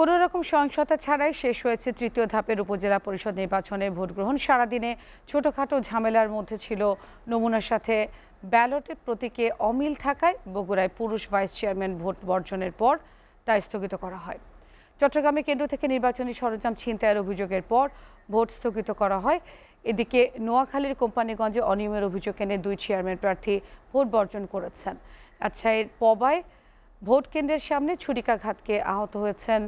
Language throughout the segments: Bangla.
কোনো রকম সহিংসতা ছাড়াই শেষ হয়েছে তৃতীয় ধাপের উপজেলা পরিষদ নির্বাচনের ভোটগ্রহণ সারাদিনে ছোটোখাটো ঝামেলার মধ্যে ছিল নমুনার সাথে ব্যালটের প্রতীকে অমিল থাকায় বগুড়ায় পুরুষ ভাইস চেয়ারম্যান ভোট বর্জনের পর তা স্থগিত করা হয় চট্টগ্রামে কেন্দ্র থেকে নির্বাচনী সরঞ্জাম ছিনতাইয়ের অভিযোগের পর ভোট স্থগিত করা হয় এদিকে নোয়াখালীর কোম্পানিগঞ্জে অনিয়মের অভিযোগ এনে দুই চেয়ারম্যান প্রার্থী ভোট বর্জন করেছেন আচ্ছা এর পবায় ভোট কেন্দ্রের সামনে ছুরিকাঘাতকে আহত হয়েছেন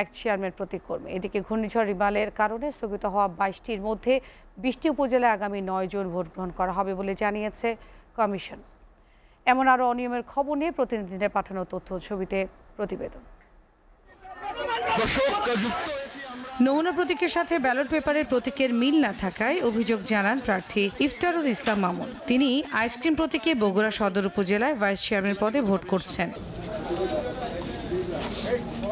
এক চেয়ারম্যান প্রতিকর্মী এদিকে ঘূর্ণিঝড় রিমালের কারণে স্থগিত হওয়া বাইশটির মধ্যে বিশটি উপজেলায় আগামী নয় জুন ভোট গ্রহণ করা হবে বলে জানিয়েছে কমিশন এমন আরও অনিয়মের খবর নিয়ে প্রতিনিধিদের পাঠানো তথ্য ছবিতে প্রতিবেদন নমুনা প্রতীকের সাথে ব্যালট পেপারের প্রতীকের মিল না থাকায় অভিযোগ জানান প্রার্থী ইফতারুল ইসলাম মামুন তিনি আইসক্রিম প্রতীকে বগুড়া সদর উপজেলায় ভাইস চেয়ারম্যান পদে ভোট করছেন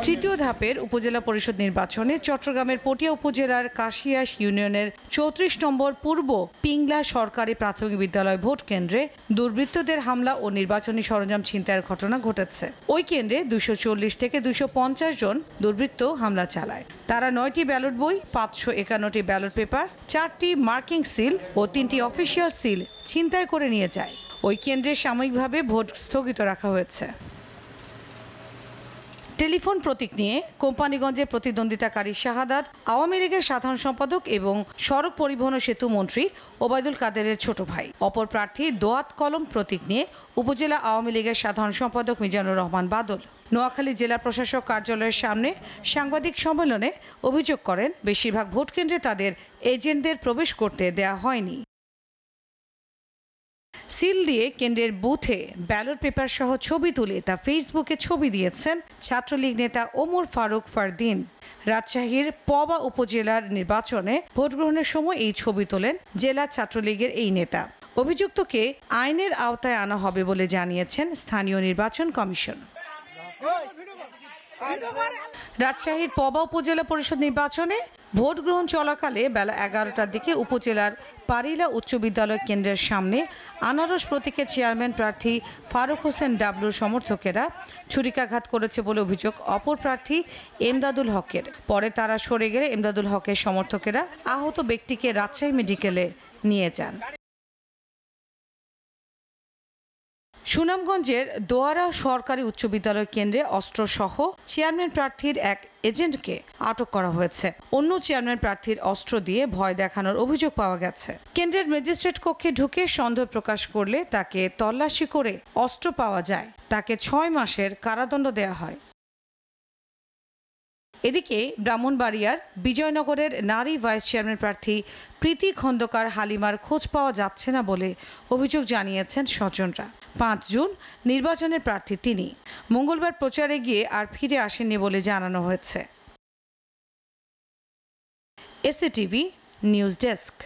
তৃতীয় ধাপের উপজেলা পরিষদ নির্বাচনে চট্টগ্রামের পটিয়া উপজেলার কাশিয়াস ইউনিয়নের চৌত্রিশ নম্বর পূর্ব পিংলা সরকারি প্রাথমিক বিদ্যালয় ভোট কেন্দ্রে দুর্বৃত্তদের হামলা ও নির্বাচনী সরঞ্জাম ছিনতাইয়ের ঘটনা ঘটেছে ওই কেন্দ্রে দুশো থেকে দুশো জন দুর্বৃত্ত হামলা চালায় তারা নয়টি ব্যালট বই পাঁচশো একান্নটি ব্যালট পেপার চারটি মার্কিং সিল ও তিনটি অফিসিয়াল সিল ছিনতাই করে নিয়ে যায় ওই কেন্দ্রে সাময়িকভাবে ভোট স্থগিত রাখা হয়েছে টেলিফোন প্রতীক নিয়ে কোম্পানিগঞ্জের প্রতিদ্বন্দ্বিতাকারী শাহাদাত আওয়ামী লীগের সাধারণ সম্পাদক এবং সড়ক পরিবহন ও সেতু মন্ত্রী ওবায়দুল কাদেরের ছোট ভাই অপর প্রার্থী দোয়াত কলম প্রতীক নিয়ে উপজেলা আওয়ামী লীগের সাধারণ সম্পাদক মিজানুর রহমান বাদল নোয়াখালী জেলা প্রশাসক কার্যালয়ের সামনে সাংবাদিক সম্মেলনে অভিযোগ করেন বেশিরভাগ ভোটকেন্দ্রে তাদের এজেন্টদের প্রবেশ করতে দেয়া হয়নি সিল দিয়ে কেন্দ্রের বুথে ব্যালট পেপার সহ ছবি তুলে তা ফেসবুকে ছবি দিয়েছেন ছাত্রলীগ নেতা ওমর ফারুক ফারদিন রাজশাহীর পবা উপজেলার নির্বাচনে ভোট গ্রহণের সময় এই ছবি তোলেন জেলা ছাত্রলীগের এই নেতা অভিযুক্তকে আইনের আওতায় আনা হবে বলে জানিয়েছেন স্থানীয় নির্বাচন কমিশন রাজশাহীর পবা উপজেলা পরিষদ নির্বাচনে ভোট গ্রহণ চলাকালে বেলা এগারোটার দিকে উপজেলার পারিলা উচ্চ বিদ্যালয় কেন্দ্রের সামনে আনারস প্রতীকের চেয়ারম্যান প্রার্থী ফারুক হোসেন ডাবলুর সমর্থকেরা ছুরিকাঘাত করেছে বলে অভিযোগ অপর প্রার্থী এমদাদুল হকের পরে তারা সরে গেলে এমদাদুল হকের সমর্থকেরা আহত ব্যক্তিকে রাজশাহী মেডিকেলে নিয়ে যান সুনামগঞ্জের দোয়ারা সরকারি উচ্চ বিদ্যালয় কেন্দ্রে অস্ত্রসহ চেয়ারম্যান প্রার্থীর এক এজেন্টকে আটক করা হয়েছে অন্য চেয়ারম্যান প্রার্থীর অস্ত্র দিয়ে ভয় দেখানোর অভিযোগ পাওয়া গেছে কেন্দ্রের ম্যাজিস্ট্রেট কক্ষে ঢুকে সন্দেহ প্রকাশ করলে তাকে তল্লাশি করে অস্ত্র পাওয়া যায় তাকে ছয় মাসের কারাদণ্ড দেয়া হয় এদিকে ব্রাহ্মণবাড়িয়ার বিজয়নগরের নারী ভাইস চেয়ারম্যান প্রার্থী প্রীতি খন্দকার হালিমার খোঁজ পাওয়া যাচ্ছে না বলে অভিযোগ জানিয়েছেন স্বজনরা পাঁচ জুন নির্বাচনের প্রার্থী তিনি মঙ্গলবার প্রচারে গিয়ে আর ফিরে আসেননি বলে জানানো হয়েছে এসএটিভি টিভি নিউজ ডেস্ক